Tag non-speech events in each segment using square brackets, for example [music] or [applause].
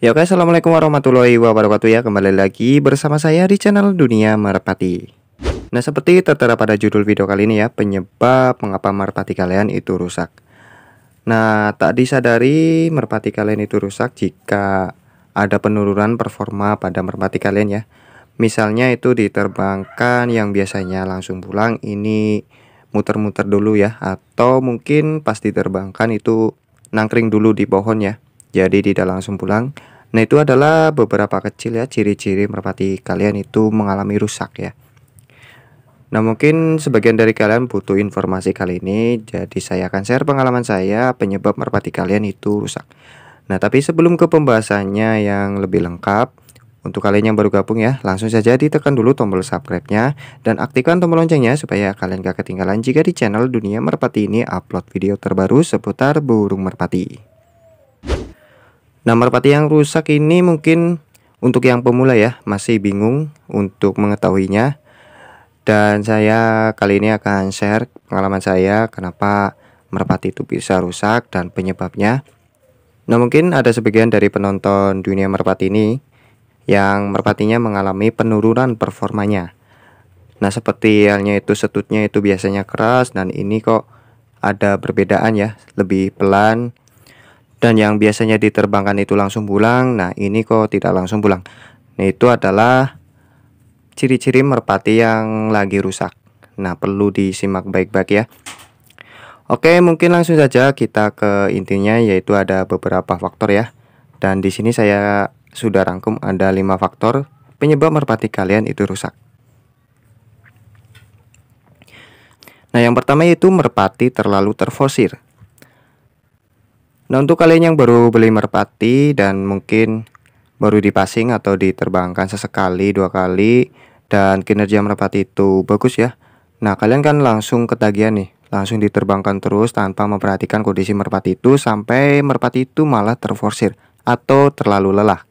Ya oke, Assalamualaikum warahmatullahi wabarakatuh ya Kembali lagi bersama saya di channel Dunia Merpati Nah seperti tertera pada judul video kali ini ya Penyebab mengapa merpati kalian itu rusak Nah tak disadari merpati kalian itu rusak jika ada penurunan performa pada merpati kalian ya Misalnya itu diterbangkan yang biasanya langsung pulang ini muter-muter dulu ya Atau mungkin pas diterbangkan itu nangkring dulu di pohon ya jadi tidak langsung pulang Nah, itu adalah beberapa kecil ya ciri-ciri merpati kalian itu mengalami rusak ya. Nah, mungkin sebagian dari kalian butuh informasi kali ini, jadi saya akan share pengalaman saya penyebab merpati kalian itu rusak. Nah, tapi sebelum ke pembahasannya yang lebih lengkap, untuk kalian yang baru gabung ya, langsung saja ditekan dulu tombol subscribe-nya dan aktifkan tombol loncengnya supaya kalian gak ketinggalan jika di channel Dunia Merpati ini upload video terbaru seputar burung merpati. Nah, merpati yang rusak ini mungkin untuk yang pemula ya, masih bingung untuk mengetahuinya. Dan saya kali ini akan share pengalaman saya kenapa merpati itu bisa rusak dan penyebabnya. Nah, mungkin ada sebagian dari penonton dunia merpati ini yang merpatinya mengalami penurunan performanya. Nah, seperti halnya itu setutnya itu biasanya keras dan ini kok ada perbedaan ya, lebih pelan dan yang biasanya diterbangkan itu langsung pulang nah ini kok tidak langsung pulang nah, itu adalah ciri-ciri merpati yang lagi rusak nah perlu disimak baik-baik ya oke mungkin langsung saja kita ke intinya yaitu ada beberapa faktor ya dan di sini saya sudah rangkum ada lima faktor penyebab merpati kalian itu rusak Nah yang pertama yaitu merpati terlalu terfosir Nah untuk kalian yang baru beli merpati dan mungkin baru dipasing atau diterbangkan sesekali dua kali dan kinerja merpati itu bagus ya. Nah kalian kan langsung ketagihan nih, langsung diterbangkan terus tanpa memperhatikan kondisi merpati itu sampai merpati itu malah terforsir atau terlalu lelah.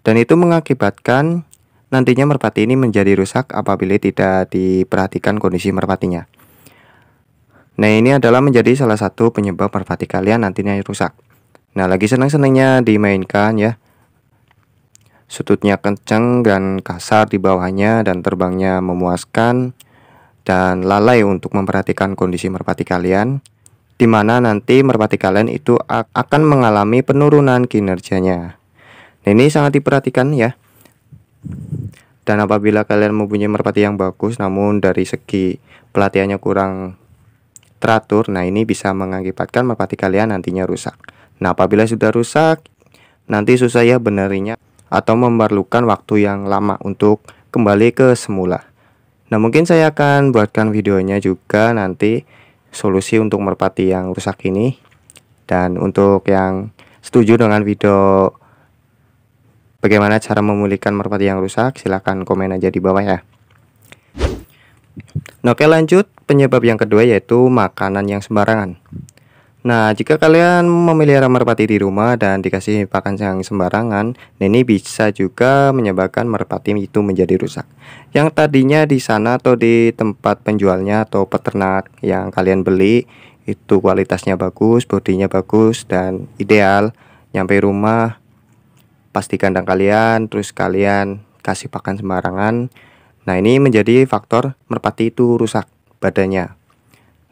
Dan itu mengakibatkan nantinya merpati ini menjadi rusak apabila tidak diperhatikan kondisi merpatinya. Nah ini adalah menjadi salah satu penyebab merpati kalian nantinya rusak. Nah lagi senang-senangnya dimainkan ya. Sututnya kenceng dan kasar di bawahnya dan terbangnya memuaskan dan lalai untuk memperhatikan kondisi merpati kalian di mana nanti merpati kalian itu akan mengalami penurunan kinerjanya. Nah, ini sangat diperhatikan ya. Dan apabila kalian mempunyai merpati yang bagus namun dari segi pelatihannya kurang teratur, nah ini bisa mengakibatkan merpati kalian nantinya rusak. Nah apabila sudah rusak, nanti susah ya benerinya atau memerlukan waktu yang lama untuk kembali ke semula. Nah mungkin saya akan buatkan videonya juga nanti solusi untuk merpati yang rusak ini. Dan untuk yang setuju dengan video bagaimana cara memulihkan merpati yang rusak, silahkan komen aja di bawah ya. Nah, oke lanjut, penyebab yang kedua yaitu makanan yang sembarangan. Nah, jika kalian memelihara merpati di rumah dan dikasih pakan yang sembarangan, ini bisa juga menyebabkan merpati itu menjadi rusak. Yang tadinya di sana atau di tempat penjualnya atau peternak yang kalian beli itu kualitasnya bagus, bodinya bagus dan ideal. Nyampe rumah pasti kandang kalian, terus kalian kasih pakan sembarangan, Nah, ini menjadi faktor merpati itu rusak badannya.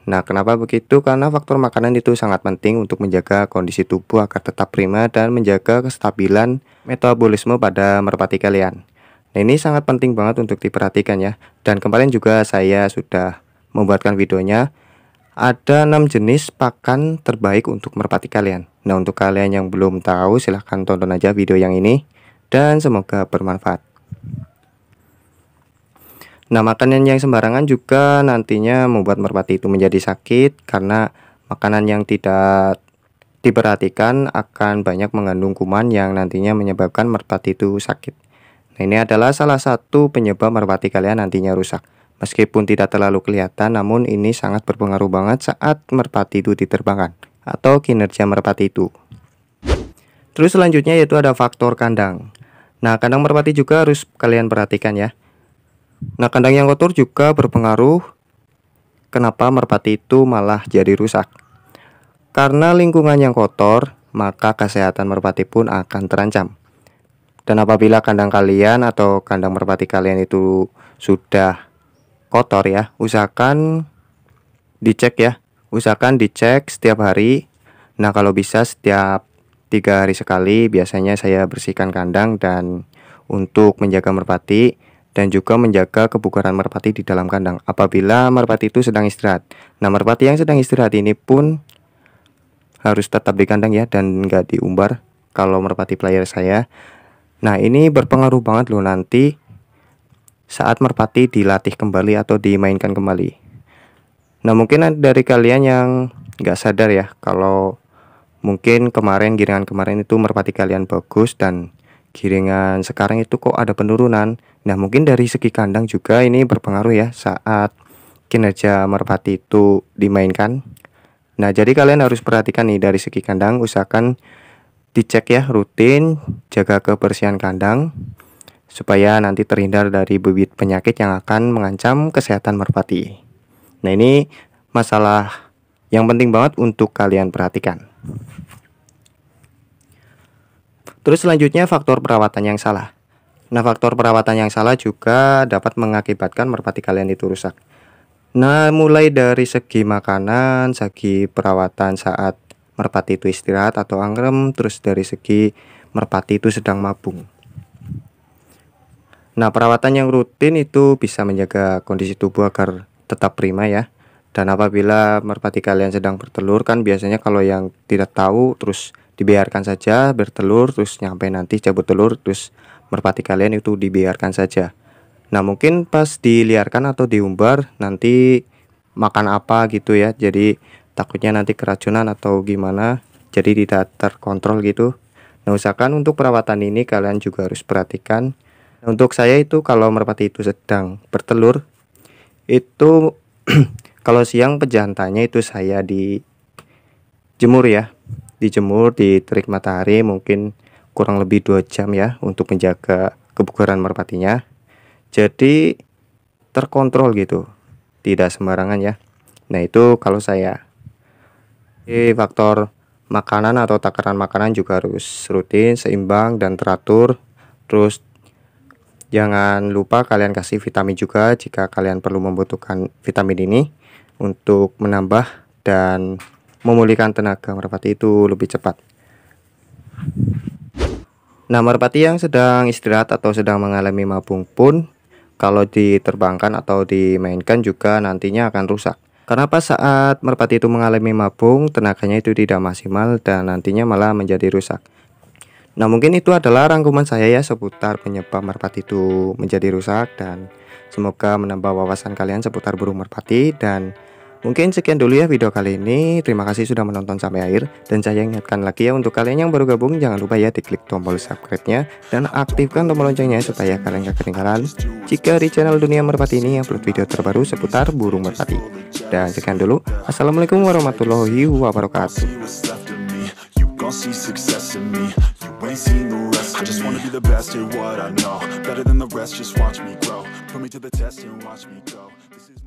Nah, kenapa begitu? Karena faktor makanan itu sangat penting untuk menjaga kondisi tubuh agar tetap prima dan menjaga kestabilan metabolisme pada merpati kalian. Nah, ini sangat penting banget untuk diperhatikan ya. Dan kemarin juga saya sudah membuatkan videonya. Ada 6 jenis pakan terbaik untuk merpati kalian. Nah, untuk kalian yang belum tahu silahkan tonton aja video yang ini. Dan semoga bermanfaat. Nah, makanan yang sembarangan juga nantinya membuat merpati itu menjadi sakit karena makanan yang tidak diperhatikan akan banyak mengandung kuman yang nantinya menyebabkan merpati itu sakit. Nah, ini adalah salah satu penyebab merpati kalian nantinya rusak. Meskipun tidak terlalu kelihatan, namun ini sangat berpengaruh banget saat merpati itu diterbangkan atau kinerja merpati itu. Terus selanjutnya yaitu ada faktor kandang. Nah, kandang merpati juga harus kalian perhatikan ya. Nah, kandang yang kotor juga berpengaruh kenapa merpati itu malah jadi rusak. Karena lingkungan yang kotor, maka kesehatan merpati pun akan terancam. Dan apabila kandang kalian atau kandang merpati kalian itu sudah kotor ya, usahakan dicek ya. Usahakan dicek setiap hari. Nah, kalau bisa setiap tiga hari sekali biasanya saya bersihkan kandang dan untuk menjaga merpati dan juga menjaga kebugaran merpati di dalam kandang apabila merpati itu sedang istirahat. Nah, merpati yang sedang istirahat ini pun harus tetap di kandang ya dan nggak diumbar kalau merpati player saya. Nah, ini berpengaruh banget loh nanti saat merpati dilatih kembali atau dimainkan kembali. Nah, mungkin dari kalian yang nggak sadar ya kalau mungkin kemarin giringan kemarin itu merpati kalian bagus dan giringan sekarang itu kok ada penurunan. Nah, mungkin dari segi kandang juga ini berpengaruh ya saat kinerja merpati itu dimainkan. Nah, jadi kalian harus perhatikan nih dari segi kandang, usahakan dicek ya rutin, jaga kebersihan kandang supaya nanti terhindar dari bibit penyakit yang akan mengancam kesehatan merpati. Nah, ini masalah yang penting banget untuk kalian perhatikan. Terus selanjutnya faktor perawatan yang salah. Nah, faktor perawatan yang salah juga dapat mengakibatkan merpati kalian itu rusak. Nah, mulai dari segi makanan, segi perawatan saat merpati itu istirahat atau angrem, terus dari segi merpati itu sedang mabung. Nah, perawatan yang rutin itu bisa menjaga kondisi tubuh agar tetap prima ya. Dan apabila merpati kalian sedang bertelur kan biasanya kalau yang tidak tahu terus dibiarkan saja bertelur terus nyampe nanti cabut telur terus merpati kalian itu dibiarkan saja. Nah, mungkin pas diliarkan atau diumbar nanti makan apa gitu ya. Jadi takutnya nanti keracunan atau gimana. Jadi tidak terkontrol gitu. Nah, usahakan untuk perawatan ini kalian juga harus perhatikan. Nah, untuk saya itu kalau merpati itu sedang bertelur itu [clears throat] kalau siang pejantannya itu saya di jemur ya dijemur di terik matahari mungkin kurang lebih dua jam ya untuk menjaga kebugaran merpatinya. Jadi terkontrol gitu, tidak sembarangan ya. Nah itu kalau saya. eh faktor makanan atau takaran makanan juga harus rutin, seimbang dan teratur. Terus jangan lupa kalian kasih vitamin juga jika kalian perlu membutuhkan vitamin ini untuk menambah dan memulihkan tenaga merpati itu lebih cepat. Nah, merpati yang sedang istirahat atau sedang mengalami mabung pun kalau diterbangkan atau dimainkan juga nantinya akan rusak. Karena pas saat merpati itu mengalami mabung, tenaganya itu tidak maksimal dan nantinya malah menjadi rusak. Nah, mungkin itu adalah rangkuman saya ya seputar penyebab merpati itu menjadi rusak dan semoga menambah wawasan kalian seputar burung merpati dan Mungkin sekian dulu ya video kali ini. Terima kasih sudah menonton sampai akhir. Dan saya ingatkan lagi ya untuk kalian yang baru gabung jangan lupa ya klik tombol subscribe-nya dan aktifkan tombol loncengnya supaya kalian gak ketinggalan jika di channel Dunia Merpati ini upload video terbaru seputar burung merpati. Dan sekian dulu. Assalamualaikum warahmatullahi wabarakatuh. see success in me You ain't seen the rest I just wanna be the best at what I know Better than the rest, just watch me grow Put me to the test and watch me go